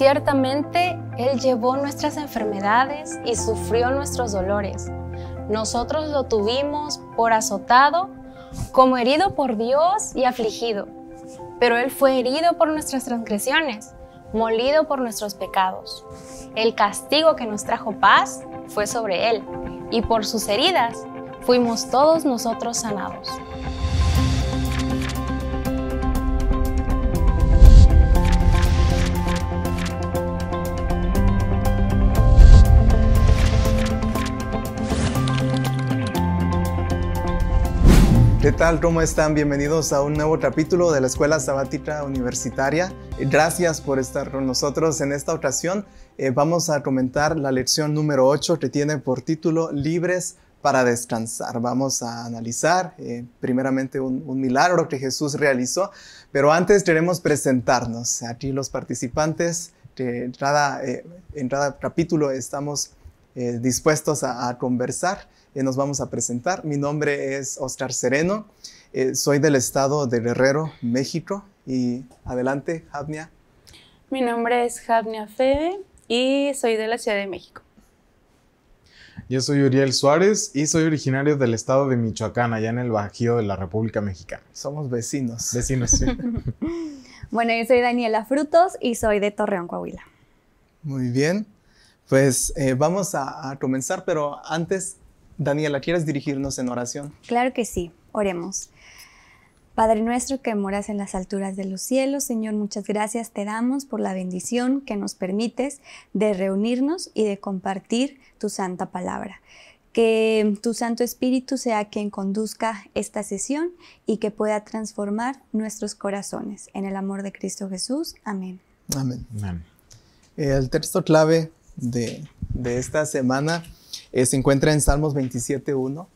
Ciertamente, Él llevó nuestras enfermedades y sufrió nuestros dolores. Nosotros lo tuvimos por azotado, como herido por Dios y afligido. Pero Él fue herido por nuestras transgresiones, molido por nuestros pecados. El castigo que nos trajo paz fue sobre Él, y por sus heridas fuimos todos nosotros sanados. ¿Qué tal? ¿Cómo están? Bienvenidos a un nuevo capítulo de la Escuela Sabática Universitaria. Gracias por estar con nosotros. En esta ocasión eh, vamos a comentar la lección número 8 que tiene por título Libres para descansar. Vamos a analizar eh, primeramente un, milagro que Jesús realizó, pero antes queremos presentarnos. Aquí los participantes, entrada eh, en cada capítulo estamos eh, dispuestos a, conversar. y eh, nos vamos a presentar. Mi nombre es Oscar Sereno, eh, soy del estado de Guerrero, México. Y adelante, Javnia. Mi nombre es Javnia Febe y soy de la Ciudad de México. Yo soy Uriel Suárez y soy originario del estado de Michoacán, allá en el Bajío de la República Mexicana. Somos vecinos. Vecinos, sí. bueno, yo soy Daniela Frutos y soy de Torreón, Coahuila. Muy bien. Pues eh, vamos a, comenzar, pero antes, Daniela, ¿quieres dirigirnos en oración? Claro que sí, oremos. Padre nuestro que moras en las alturas de los cielos, Señor, muchas gracias te damos por la bendición que nos permites de reunirnos y de compartir tu santa palabra. Que tu Santo Espíritu sea quien conduzca esta sesión y que pueda transformar nuestros corazones. En el amor de Cristo Jesús. Amén. Amén. Amén. Eh, el texto clave de, esta semana eh, se encuentra en Salmos 27.1.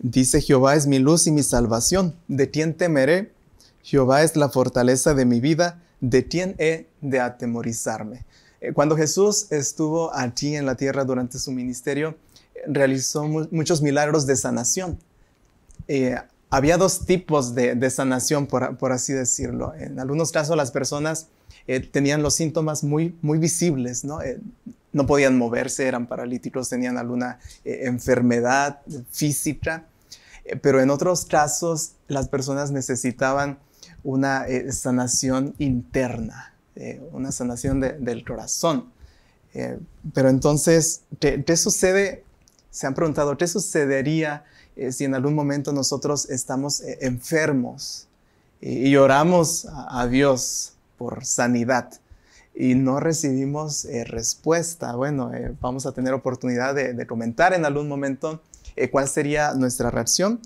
Dice, Jehová es mi luz y mi salvación, de quién temeré, Jehová es la fortaleza de mi vida, de quién he de atemorizarme. Eh, cuando Jesús estuvo aquí en la tierra durante su ministerio, eh, realizó muchos milagros de sanación. había dos tipos de, sanación, por así decirlo. En algunos casos las personas eh, tenían los síntomas muy, muy visibles, ¿no? Eh, no podían moverse, eran paralíticos, tenían alguna eh, enfermedad física, pero en otros casos las personas necesitaban una sanación interna, una sanación del corazón. pero entonces, ¿qué, ¿qué, sucede? Se han preguntado, ¿qué sucedería si en algún momento nosotros estamos enfermos y, lloramos oramos a Dios? por sanidad y no recibimos eh, respuesta. Bueno, eh, vamos a tener oportunidad de, comentar en algún momento eh, cuál sería nuestra reacción.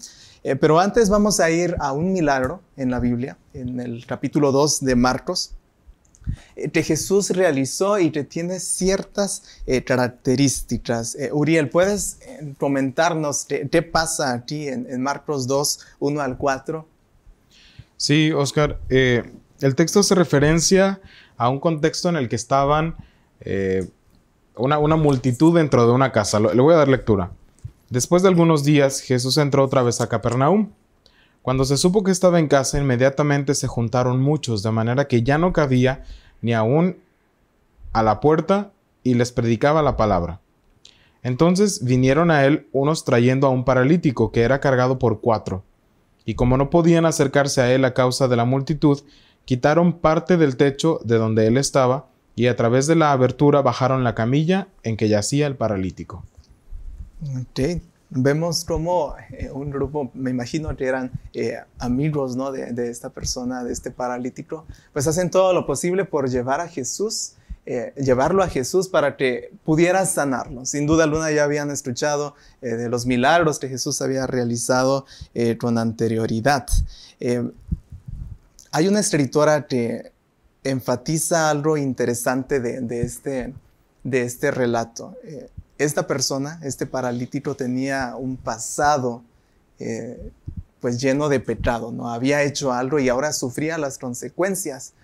pero antes vamos a ir a un milagro en la Biblia, en el capítulo 2 de Marcos, que Jesús realizó y que tiene ciertas características. Uriel, ¿puedes comentarnos qué, pasa aquí en, en Marcos 2, 1 al 4? Sí, Oscar, eh, el texto se referencia a un contexto en el que estaban eh, una, multitud dentro de una casa. le voy a dar lectura. Después de algunos días, Jesús entró otra vez a Capernaum. Cuando se supo que estaba en casa, inmediatamente se juntaron muchos, de manera que ya no cabía ni aún a la puerta y les predicaba la palabra. Entonces vinieron a él unos trayendo a un paralítico que era cargado por cuatro. Y como no podían acercarse a él a causa de la multitud, Quitaron parte del techo de donde él estaba y a través de la abertura bajaron la camilla en que yacía el paralítico. Okay. Vemos como eh, un grupo, me imagino que eran eh, amigos ¿no? de, esta persona, de este paralítico, pues hacen todo lo posible por llevar a Jesús, eh, llevarlo a Jesús para que pudiera sanarlo. Sin duda alguna ya habían escuchado de los milagros que Jesús había realizado con anterioridad. Hay una escritora que enfatiza algo interesante de, este, este, relato. Eh, esta persona, este paralítico, tenía un pasado eh, pues lleno de pecado, ¿no? Había hecho algo y ahora sufría las consecuencias.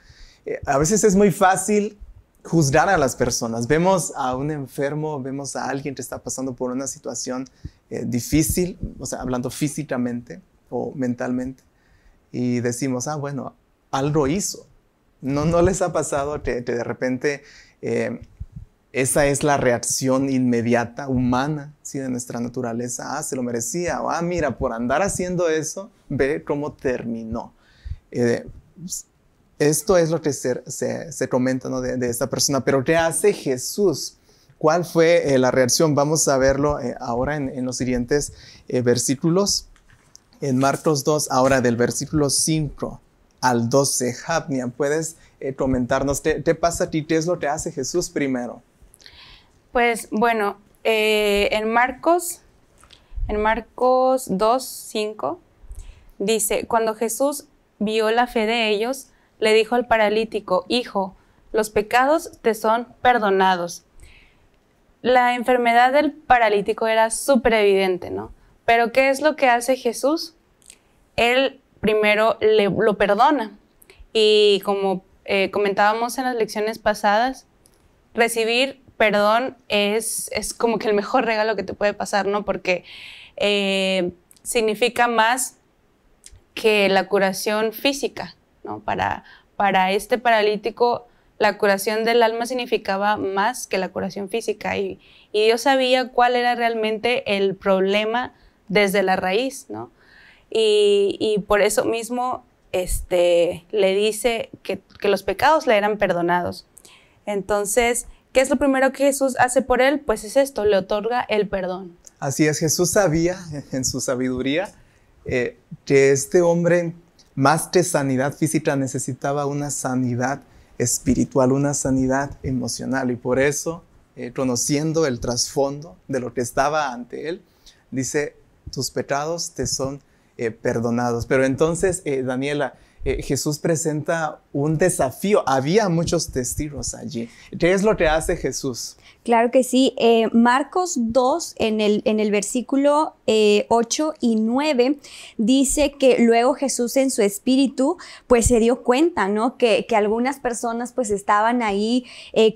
Eh, a veces es muy fácil juzgar a las personas. Vemos a un enfermo, vemos a alguien que está pasando por una situación difícil, o sea, hablando físicamente o mentalmente, y decimos, ah, bueno, algo hizo. No, no les ha pasado que, de repente eh, esa es la reacción inmediata, humana, ¿sí? de nuestra naturaleza. Ah, se lo merecía. O, ah, mira, por andar haciendo eso, ve cómo terminó. Eh, esto es lo que se, se, comenta de, de, esta persona. Pero ¿qué hace Jesús? ¿Cuál fue eh, la reacción? Vamos a verlo ahora en, en los siguientes versículos en Marcos 2, ahora del versículo 5 al 12. Javnia, ¿puedes eh, comentarnos qué, pasa a ti? ¿Qué es lo que hace Jesús primero? Pues bueno, eh, en Marcos, en Marcos 2, 5, dice, cuando Jesús vio la fe de ellos, le dijo al paralítico, Hijo, los pecados te son perdonados. La enfermedad del paralítico era súper evidente, ¿no? Pero ¿qué es lo que hace Jesús? Él primero lo perdona. Y como eh, comentábamos en las lecciones pasadas, recibir perdón es, es, como que el mejor regalo que te puede pasar, ¿no? Porque eh, significa más que la curación física, ¿no? Para, para este paralítico, la curación del alma significaba más que la curación física y, y Dios sabía cuál era realmente el problema desde la raíz, ¿no? Y, por eso mismo este, le dice que, los pecados le eran perdonados. Entonces, ¿qué es lo primero que Jesús hace por él? Pues es esto, le otorga el perdón. Así es, Jesús sabía en su sabiduría eh, que este hombre, más que sanidad física, necesitaba una sanidad espiritual, una sanidad emocional. Y por eso, eh, conociendo el trasfondo de lo que estaba ante él, dice, tus pecados te son eh, perdonados. Pero entonces, eh, Daniela, eh, Jesús presenta un desafío. Había muchos testigos allí. ¿Qué es lo que hace Jesús? Claro que sí. Marcos 2, en el, en el versículo 8 y 9, dice que luego Jesús en su espíritu, pues se dio cuenta, ¿no? Que, que algunas personas pues estaban ahí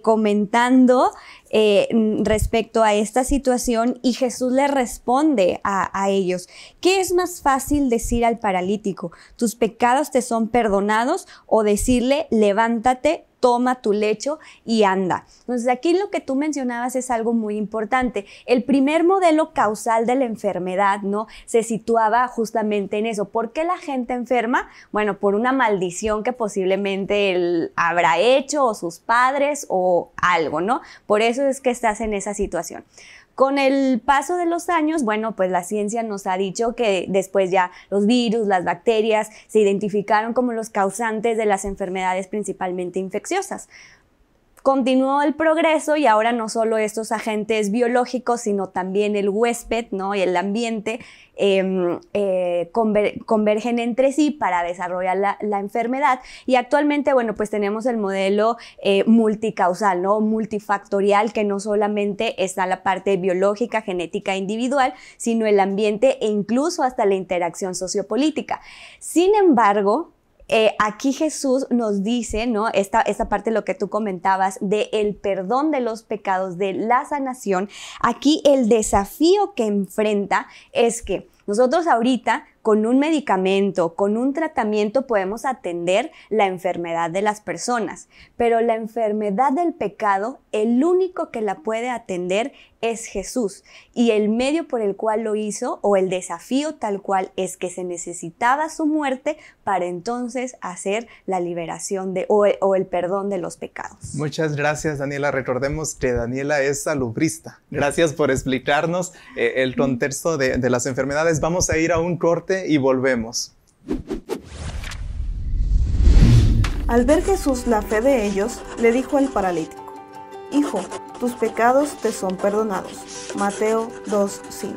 comentando eh, mm, respecto a esta situación y Jesús le responde a, a ellos, ¿qué es más fácil decir al paralítico, tus pecados te son perdonados o decirle, levántate toma tu lecho y anda. Entonces aquí lo que tú mencionabas es algo muy importante. El primer modelo causal de la enfermedad, ¿no? Se situaba justamente en eso. ¿Por qué la gente enferma? Bueno, por una maldición que posiblemente él habrá hecho o sus padres o algo, ¿no? Por eso es que estás en esa situación. Con el paso de los años, bueno, pues la ciencia nos ha dicho que después ya los virus, las bacterias se identificaron como los causantes de las enfermedades principalmente infecciosas continuó el progreso y ahora no solo estos agentes biológicos, sino también el huésped y el ambiente em, eh, convergen entre sí para desarrollar la, enfermedad. Y actualmente, bueno, pues tenemos el modelo eh, multicausal, ¿no? multifactorial, que no solamente está la parte biológica, genética individual, sino el ambiente e incluso hasta la interacción sociopolítica. Sin embargo, eh, aquí Jesús nos dice, ¿no? Esta, esta parte de lo que tú comentabas, de el perdón de los pecados, de la sanación. Aquí el desafío que enfrenta es que nosotros ahorita con un medicamento, con un tratamiento podemos atender la enfermedad de las personas, pero la enfermedad del pecado, el único que la puede atender es Jesús y el medio por el cual lo hizo o el desafío tal cual es que se necesitaba su muerte para entonces hacer la liberación de, o, el perdón de los pecados. Muchas gracias Daniela. Recordemos que Daniela es salubrista. Gracias por explicarnos eh, el contexto de las enfermedades. Vamos a ir a un corte y volvemos. Al ver Jesús la fe de ellos, le dijo al paralítico, Hijo, tus pecados te son perdonados. Mateo 2.5.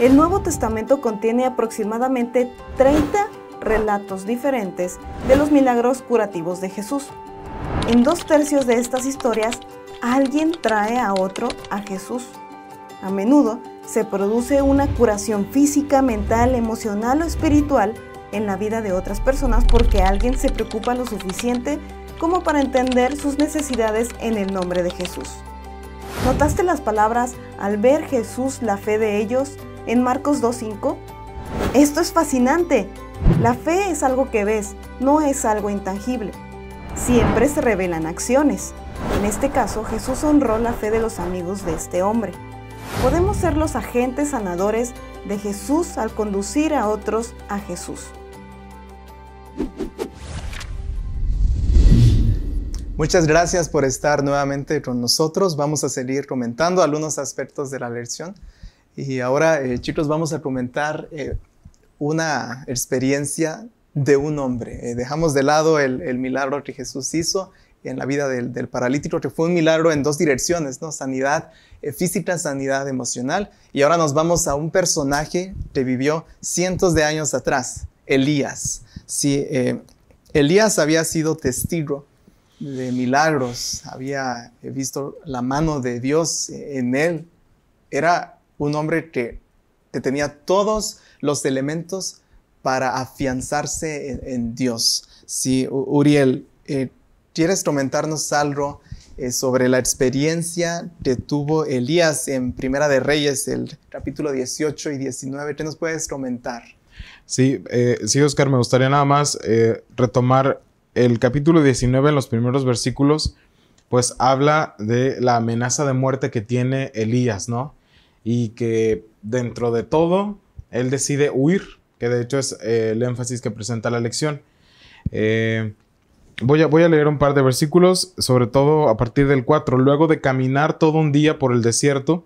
El Nuevo Testamento contiene aproximadamente 30 relatos diferentes de los milagros curativos de Jesús. En dos tercios de estas historias, alguien trae a otro a Jesús. A menudo, se produce una curación física, mental, emocional o espiritual en la vida de otras personas porque alguien se preocupa lo suficiente como para entender sus necesidades en el nombre de Jesús. ¿Notaste las palabras al ver Jesús la fe de ellos en Marcos 2.5? Esto es fascinante. La fe es algo que ves, no es algo intangible. Siempre se revelan acciones. En este caso, Jesús honró la fe de los amigos de este hombre. Podemos ser los agentes sanadores de Jesús al conducir a otros a Jesús. Muchas gracias por estar nuevamente con nosotros. Vamos a seguir comentando algunos aspectos de la lección. Y ahora, eh, chicos, vamos a comentar eh, una experiencia de un hombre. Eh, dejamos de lado el, el milagro que Jesús hizo en la vida del, paralítico, que fue un milagro en dos direcciones, ¿no? Sanidad eh, física, sanidad emocional. Y ahora nos vamos a un personaje que vivió cientos de años atrás, Elías. si eh, Elías había sido testigo de milagros, había visto la mano de Dios en él. Era un hombre que, que tenía todos los elementos para afianzarse en, Dios. si Uriel, eh, ¿Quieres comentarnos algo eh, sobre la experiencia que tuvo Elías en Primera de Reyes, el capítulo 18 y 19? ¿Qué nos puedes comentar? Sí, eh, sí, Oscar, me gustaría nada más eh, retomar el capítulo 19 en los primeros versículos, pues habla de la amenaza de muerte que tiene Elías, ¿no? Y que dentro de todo, él decide huir, que de hecho es el énfasis que presenta la lección. Eh, Voy a, leer un par de versículos, sobre todo a partir del 4. Luego de caminar todo un día por el desierto,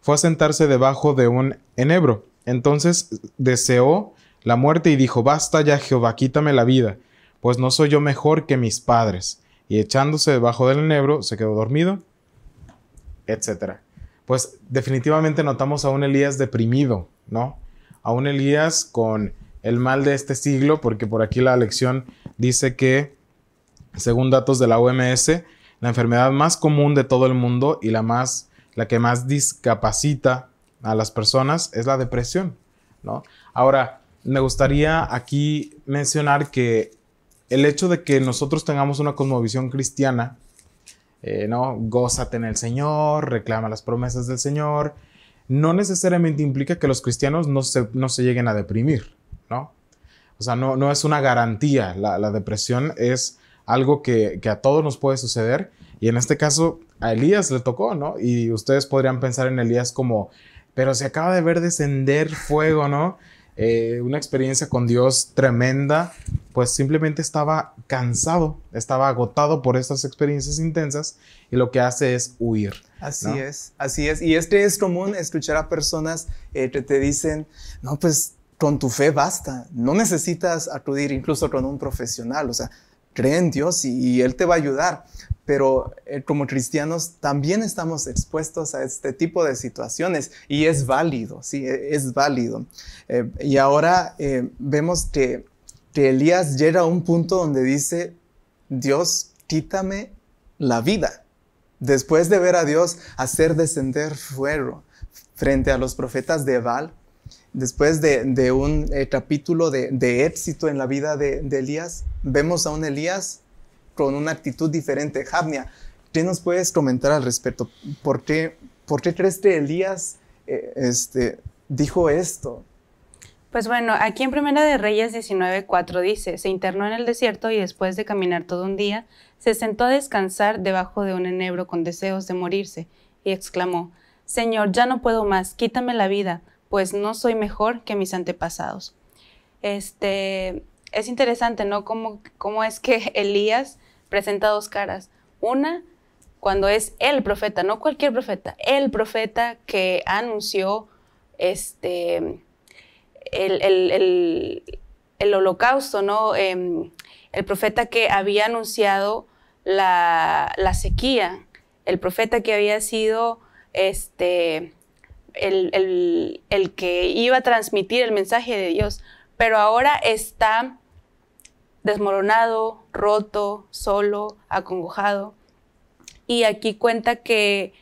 fue a sentarse debajo de un enebro. Entonces deseó la muerte y dijo, basta ya Jehová, quítame la vida, pues no soy yo mejor que mis padres. Y echándose debajo del enebro, se quedó dormido, etcétera. Pues definitivamente notamos a un Elías deprimido, ¿no? A un Elías con el mal de este siglo, porque por aquí la lección dice que según datos de la OMS, la enfermedad más común de todo el mundo y la, más, la que más discapacita a las personas es la depresión, ¿no? Ahora, me gustaría aquí mencionar que el hecho de que nosotros tengamos una cosmovisión cristiana, eh, ¿no? Gózate en el Señor, reclama las promesas del Señor, no necesariamente implica que los cristianos no se, no se lleguen a deprimir, ¿no? O sea, no, no es una garantía. La, la depresión es algo que, a todos nos puede suceder. Y en este caso, a Elías le tocó, ¿no? Y ustedes podrían pensar en Elías como, pero se acaba de ver descender fuego, ¿no? Eh, una experiencia con Dios tremenda, pues simplemente estaba cansado, estaba agotado por estas experiencias intensas y lo que hace es huir. Así es, así es. Y este es común escuchar a personas eh, que te dicen, no, pues con tu fe basta, no necesitas acudir incluso con un profesional, o sea, cree en Dios y, Él te va a ayudar. Pero eh, como cristianos también estamos expuestos a este tipo de situaciones y es válido, sí, e, es válido. Eh, y ahora eh, vemos que, Elías llega a un punto donde dice, Dios, quítame la vida. Después de ver a Dios hacer descender fuego frente a los profetas de Baal, después de, un eh, capítulo de, éxito en la vida de, Elías, vemos a un Elías con una actitud diferente. Javnia, ¿qué nos puedes comentar al respecto? ¿Por qué, por qué crees que Elías eh, este, dijo esto? Pues bueno, aquí en Primera de Reyes 19:4 dice, se internó en el desierto y después de caminar todo un día, se sentó a descansar debajo de un enebro con deseos de morirse y exclamó, Señor, ya no puedo más, quítame la vida, pues no soy mejor que mis antepasados. Este, es interesante, ¿no? Cómo, cómo es que Elías presenta dos caras. Una, cuando es el profeta, no cualquier profeta, el profeta que anunció este, el, holocausto, ¿no? Em, el profeta que había anunciado la, la, sequía, el profeta que había sido este, el, que iba a transmitir el mensaje de Dios, pero ahora está desmoronado, roto, solo, acongojado. Y aquí cuenta que,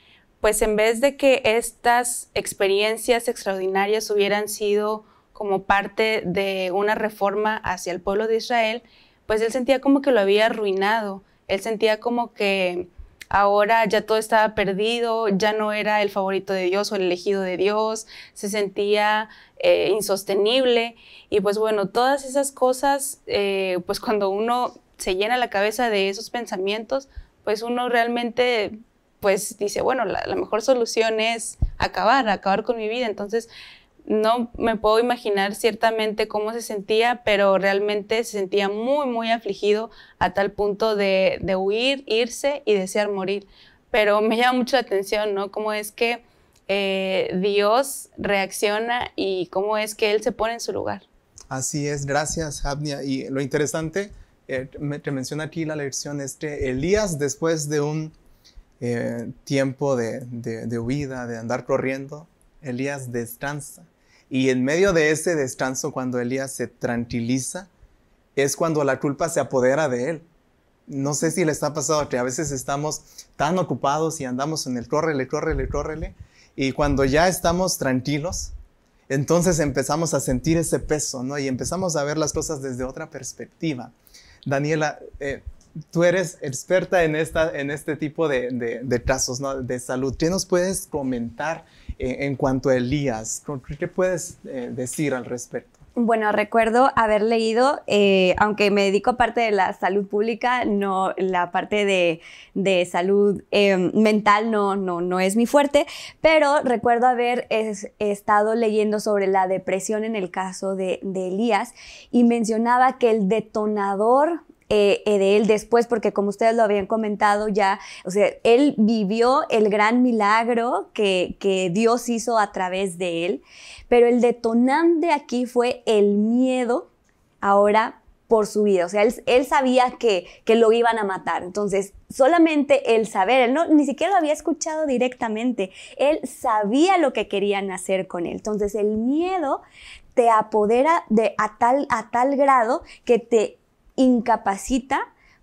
pues en vez de que estas experiencias extraordinarias hubieran sido como parte de una reforma hacia el pueblo de Israel, pues él sentía como que lo había arruinado, él sentía como que ahora ya todo estaba perdido, ya no era el favorito de Dios o el elegido de Dios, se sentía eh, insostenible y pues bueno, todas esas cosas, eh, pues cuando uno se llena la cabeza de esos pensamientos, pues uno realmente pues dice, bueno, la, la mejor solución es acabar, acabar con mi vida. Entonces, no me puedo imaginar ciertamente cómo se sentía, pero realmente se sentía muy, muy afligido a tal punto de, huir, irse y desear morir. Pero me llama mucho la atención, ¿no? Cómo es que eh, Dios reacciona y cómo es que Él se pone en su lugar. Así es, gracias, Abnia. Y lo interesante, eh, te menciona aquí la lección, este Elías después de un eh, tiempo de, de, de huida, de andar corriendo, Elías descansa y en medio de ese descanso, cuando Elías se tranquiliza, es cuando la culpa se apodera de él. No sé si le está pasando que a veces estamos tan ocupados y andamos en el córrele, córrele, córrele. Y cuando ya estamos tranquilos, entonces empezamos a sentir ese peso, ¿no? Y empezamos a ver las cosas desde otra perspectiva. Daniela, eh, tú eres experta en, esta, en este tipo de, de, casos ¿no? de salud. ¿Qué nos puedes comentar en cuanto a Elías. ¿Qué puedes eh, decir al respecto? Bueno, recuerdo haber leído, eh, aunque me dedico a parte de la salud pública, no la parte de, salud em, mental no, no, no es mi fuerte, pero recuerdo haber estado leyendo sobre la depresión en el caso de Elías y mencionaba que el detonador eh, eh, de él después, porque como ustedes lo habían comentado ya, o sea, él vivió el gran milagro que, Dios hizo a través de él, pero el detonante aquí fue el miedo ahora por su vida. O sea, él, sabía que, que, lo iban a matar. Entonces, solamente el saber, él no, ni siquiera lo había escuchado directamente, él sabía lo que querían hacer con él. Entonces, el miedo te apodera de, a, tal, a tal grado que te incapacita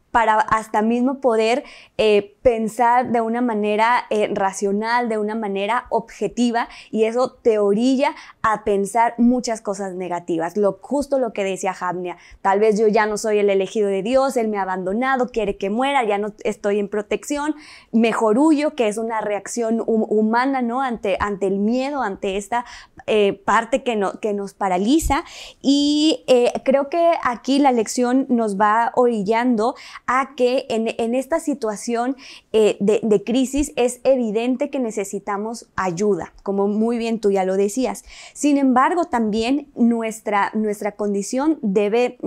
para hasta mismo poder eh, pensar de una manera eh, racional, de una manera objetiva, y eso te orilla a pensar muchas cosas negativas. Lo, justo lo que decía Jamnia, tal vez yo ya no soy el elegido de Dios, Él me ha abandonado, quiere que muera, ya no estoy en protección, mejor huyo, que es una reacción humana, ¿no? Ante, ante el miedo, ante esta eh, parte que, no, que nos paraliza. Y eh, creo que aquí la lección nos va orillando a que en, en esta situación eh, de, crisis, es evidente que necesitamos ayuda, como muy bien tú ya lo decías. Sin embargo, también nuestra, condición debe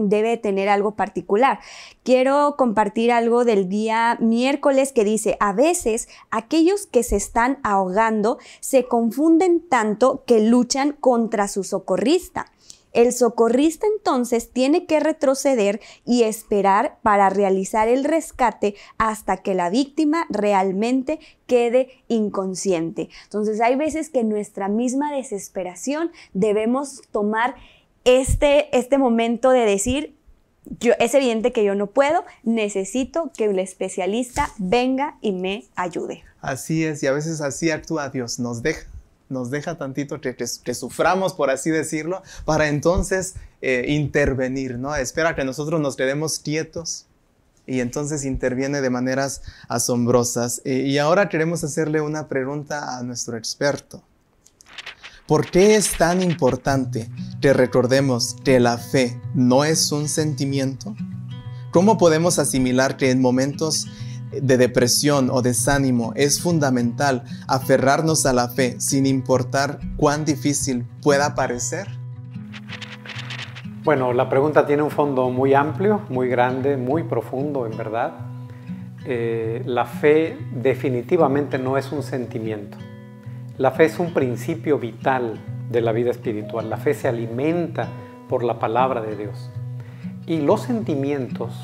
tener algo particular. Quiero compartir algo del día miércoles que dice, a veces aquellos que se están ahogando se confunden tanto que luchan contra su socorrista. El socorrista entonces tiene que retroceder y esperar para realizar el rescate hasta que la víctima realmente quede inconsciente. Entonces hay veces que nuestra misma desesperación debemos tomar este, este momento de decir, yo, es evidente que yo no puedo, necesito que el especialista venga y me ayude. Así es, y a veces así actúa Dios, nos deja nos deja tantito que, suframos, por así decirlo, para entonces eh, intervenir, ¿no? Espera que nosotros nos quedemos quietos y entonces interviene de maneras asombrosas. Eh, y ahora queremos hacerle una pregunta a nuestro experto. ¿Por qué es tan importante que recordemos que la fe no es un sentimiento? ¿Cómo podemos asimilar que en momentos de depresión o desánimo, es fundamental aferrarnos a la fe sin importar cuán difícil pueda parecer? Bueno, la pregunta tiene un fondo muy amplio, muy grande, muy profundo, en verdad. Eh, la fe definitivamente no es un sentimiento. La fe es un principio vital de la vida espiritual. La fe se alimenta por la palabra de Dios. Y los sentimientos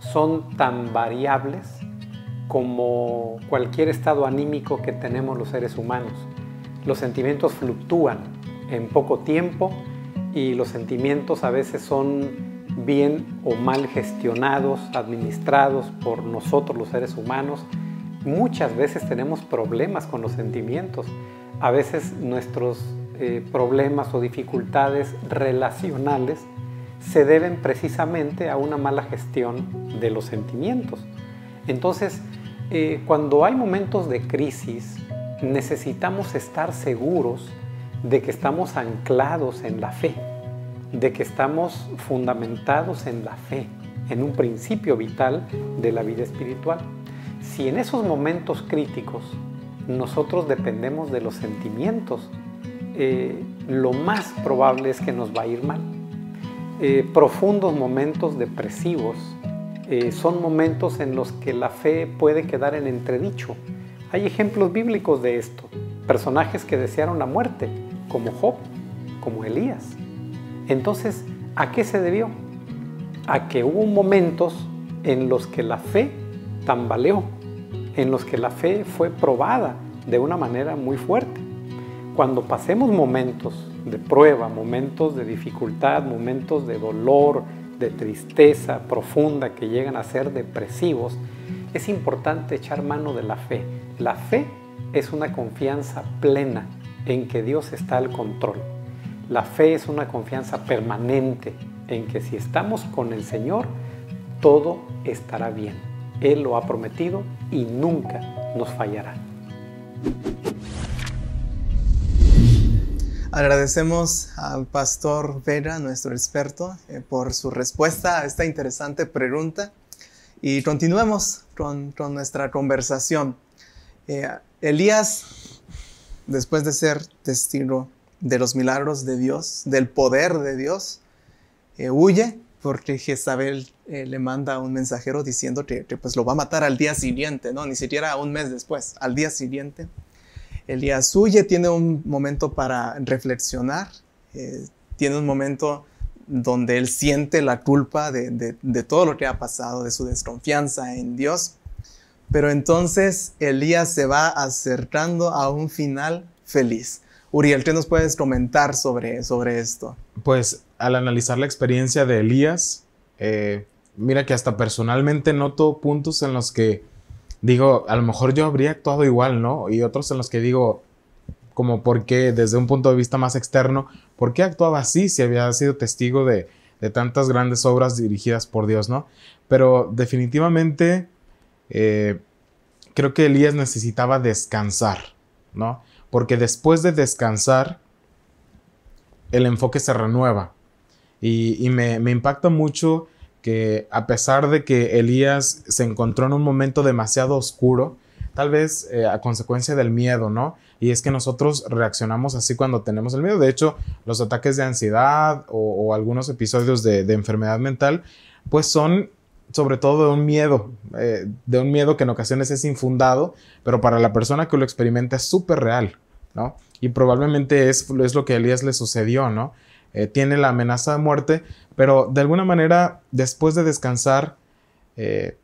son tan variables como cualquier estado anímico que tenemos los seres humanos. Los sentimientos fluctúan en poco tiempo y los sentimientos a veces son bien o mal gestionados, administrados por nosotros los seres humanos. Muchas veces tenemos problemas con los sentimientos. A veces nuestros eh, problemas o dificultades relacionales se deben precisamente a una mala gestión de los sentimientos. Entonces, eh, cuando hay momentos de crisis, necesitamos estar seguros de que estamos anclados en la fe, de que estamos fundamentados en la fe, en un principio vital de la vida espiritual. Si en esos momentos críticos nosotros dependemos de los sentimientos, eh, lo más probable es que nos va a ir mal. Eh, profundos momentos depresivos eh, son momentos en los que la fe puede quedar en entredicho. Hay ejemplos bíblicos de esto, personajes que desearon la muerte, como Job, como Elías. Entonces, ¿a qué se debió? A que hubo momentos en los que la fe tambaleó, en los que la fe fue probada de una manera muy fuerte. Cuando pasemos momentos de prueba, momentos de dificultad, momentos de dolor, de tristeza profunda que llegan a ser depresivos, es importante echar mano de la fe. La fe es una confianza plena en que Dios está al control. La fe es una confianza permanente en que si estamos con el Señor, todo estará bien. Él lo ha prometido y nunca nos fallará. Agradecemos al pastor Vera, nuestro experto, eh, por su respuesta a esta interesante pregunta y continuemos con, nuestra conversación. Eh, Elías, después de ser testigo de los milagros de Dios, del poder de Dios, eh, huye porque Jezabel le manda un mensajero diciendo que, pues lo va a matar al día siguiente, ¿no? Ni siquiera un mes después, al día siguiente. Elías huye, tiene un momento para reflexionar, eh, tiene un momento donde él siente la culpa de, todo lo que ha pasado, de su desconfianza en Dios. Pero entonces Elías se va acercando a un final feliz. Uriel, ¿qué nos puedes comentar sobre, sobre esto? Pues al analizar la experiencia de Elías, eh, mira que hasta personalmente noto puntos en los que digo, a lo mejor yo habría actuado igual, ¿no? Y otros en los que digo, como porque desde un punto de vista más externo, ¿por qué actuaba así si había sido testigo de, tantas grandes obras dirigidas por Dios, ¿no? Pero definitivamente eh, creo que Elías necesitaba descansar, ¿no? Porque después de descansar, el enfoque se renueva. Y, me, me impacta mucho que a pesar de que Elías se encontró en un momento demasiado oscuro, tal vez eh, a consecuencia del miedo, ¿no? Y es que nosotros reaccionamos así cuando tenemos el miedo. De hecho, los ataques de ansiedad o, algunos episodios de, enfermedad mental, pues son sobre todo de un miedo, eh, de un miedo que en ocasiones es infundado, pero para la persona que lo experimenta es súper real, ¿no? Y probablemente es, es lo que a Elías le sucedió, ¿no? Eh, tiene la amenaza de muerte, pero de alguna manera, después de descansar, eh,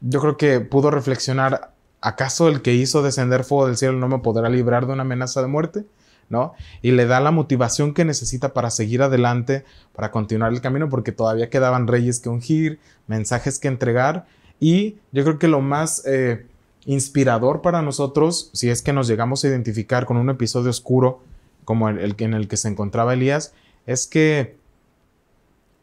yo creo que pudo reflexionar, ¿acaso el que hizo descender fuego del cielo no me podrá librar de una amenaza de muerte? ¿no? Y le da la motivación que necesita para seguir adelante, para continuar el camino, porque todavía quedaban reyes que ungir, mensajes que entregar. Y yo creo que lo más eh, inspirador para nosotros, si es que nos llegamos a identificar con un episodio oscuro como el, en el que se encontraba Elías, es que,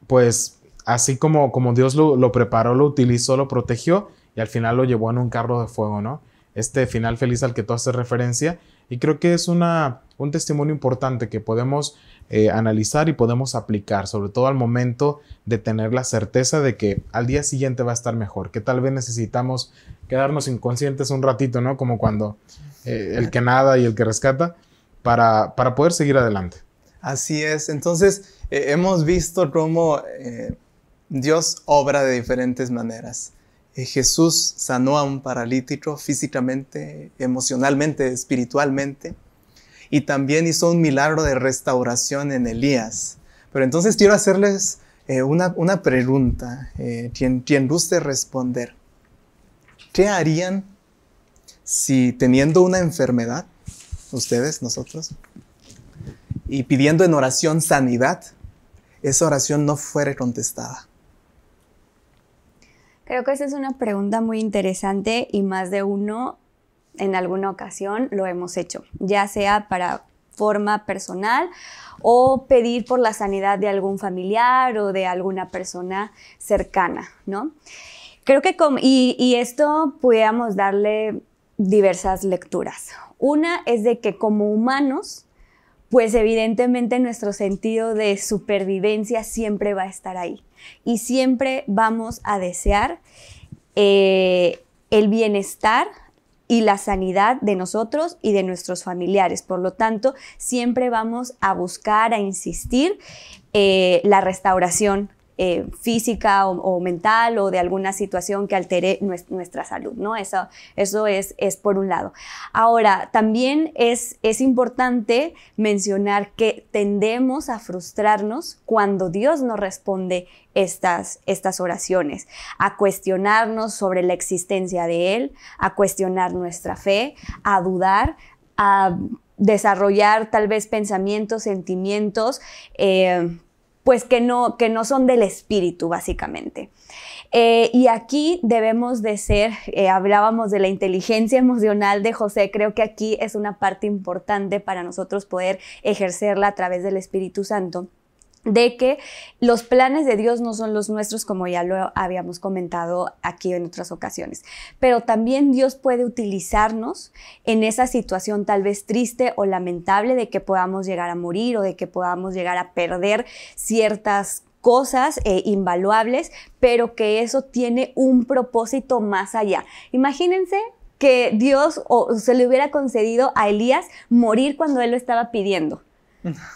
pues, así como, como Dios lo, preparó, lo utilizó, lo protegió y al final lo llevó en un carro de fuego, ¿no? Este final feliz al que tú haces referencia y creo que es una, un testimonio importante que podemos eh, analizar y podemos aplicar, sobre todo al momento de tener la certeza de que al día siguiente va a estar mejor, que tal vez necesitamos quedarnos inconscientes un ratito, ¿no? Como cuando eh, el que nada y el que rescata, para, para poder seguir adelante. Así es, entonces eh, hemos visto cómo eh, Dios obra de diferentes maneras. Eh, Jesús sanó a un paralítico físicamente, emocionalmente, espiritualmente, y también hizo un milagro de restauración en Elías. Pero entonces quiero hacerles una, pregunta, quien guste responder. ¿Qué harían si teniendo una enfermedad, ustedes, nosotros, y pidiendo en oración sanidad, esa oración no fue contestada. Creo que esa es una pregunta muy interesante y más de uno en alguna ocasión lo hemos hecho, ya sea para forma personal o pedir por la sanidad de algún familiar o de alguna persona cercana, ¿no? Creo que y, esto pudiéramos darle diversas lecturas. Una es de que como humanos pues evidentemente nuestro sentido de supervivencia siempre va a estar ahí y siempre vamos a desear eh, el bienestar y la sanidad de nosotros y de nuestros familiares. Por lo tanto, siempre vamos a buscar, a insistir eh, la restauración eh, física o, mental o de alguna situación que altere nuestra salud, ¿no? Eso, eso es, es por un lado. Ahora, también es, es importante mencionar que tendemos a frustrarnos cuando Dios nos responde estas, estas oraciones, a cuestionarnos sobre la existencia de Él, a cuestionar nuestra fe, a dudar, a desarrollar tal vez pensamientos, sentimientos, eh, pues que no, que no son del espíritu, básicamente. Eh, y aquí debemos de ser, eh, hablábamos de la inteligencia emocional de José, creo que aquí es una parte importante para nosotros poder ejercerla a través del Espíritu Santo de que los planes de Dios no son los nuestros, como ya lo habíamos comentado aquí en otras ocasiones, pero también Dios puede utilizarnos en esa situación tal vez triste o lamentable de que podamos llegar a morir o de que podamos llegar a perder ciertas cosas eh, invaluables, pero que eso tiene un propósito más allá. Imagínense que Dios o se le hubiera concedido a Elías morir cuando él lo estaba pidiendo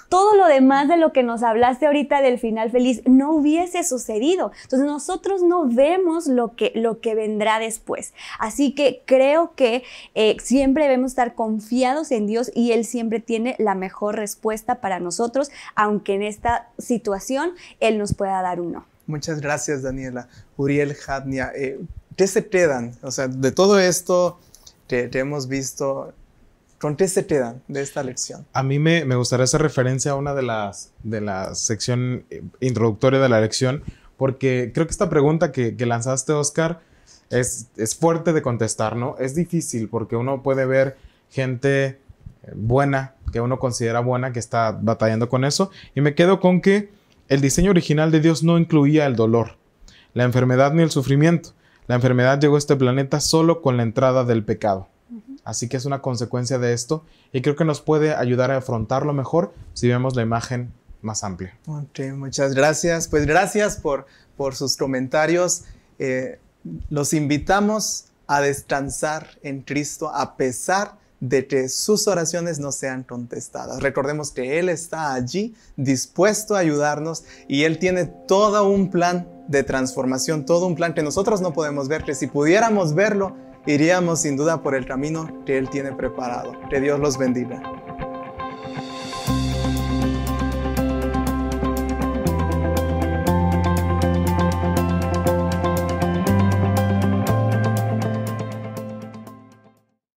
todo lo demás de lo que nos hablaste ahorita del final feliz no hubiese sucedido. Entonces nosotros no vemos lo que, lo que vendrá después. Así que creo que eh, siempre debemos estar confiados en Dios y Él siempre tiene la mejor respuesta para nosotros, aunque en esta situación Él nos pueda dar uno. Muchas gracias, Daniela. Uriel Jadnia, eh, ¿qué se quedan? O sea, de todo esto hemos visto, Dan, de esta lección. A mí me, gustaría hacer referencia a una de las de la sección eh, introductoria de la lección, porque creo que esta pregunta que, lanzaste, Oscar, es, es, fuerte de contestar, ¿no? Es difícil porque uno puede ver gente eh, buena, que uno considera buena, que está batallando con eso, y me quedo con que el diseño original de Dios no incluía el dolor, la enfermedad ni el sufrimiento. La enfermedad llegó a este planeta solo con la entrada del pecado. Así que es una consecuencia de esto y creo que nos puede ayudar a afrontarlo mejor si vemos la imagen más amplia. Ok, muchas gracias. Pues gracias por, sus comentarios. Eh, los invitamos a descansar en Cristo a pesar de que sus oraciones no sean contestadas. Recordemos que Él está allí dispuesto a ayudarnos y Él tiene todo un plan de transformación, todo un plan que nosotros no podemos ver, que si pudiéramos verlo, iríamos sin duda por el camino que Él tiene preparado. Que Dios los bendiga.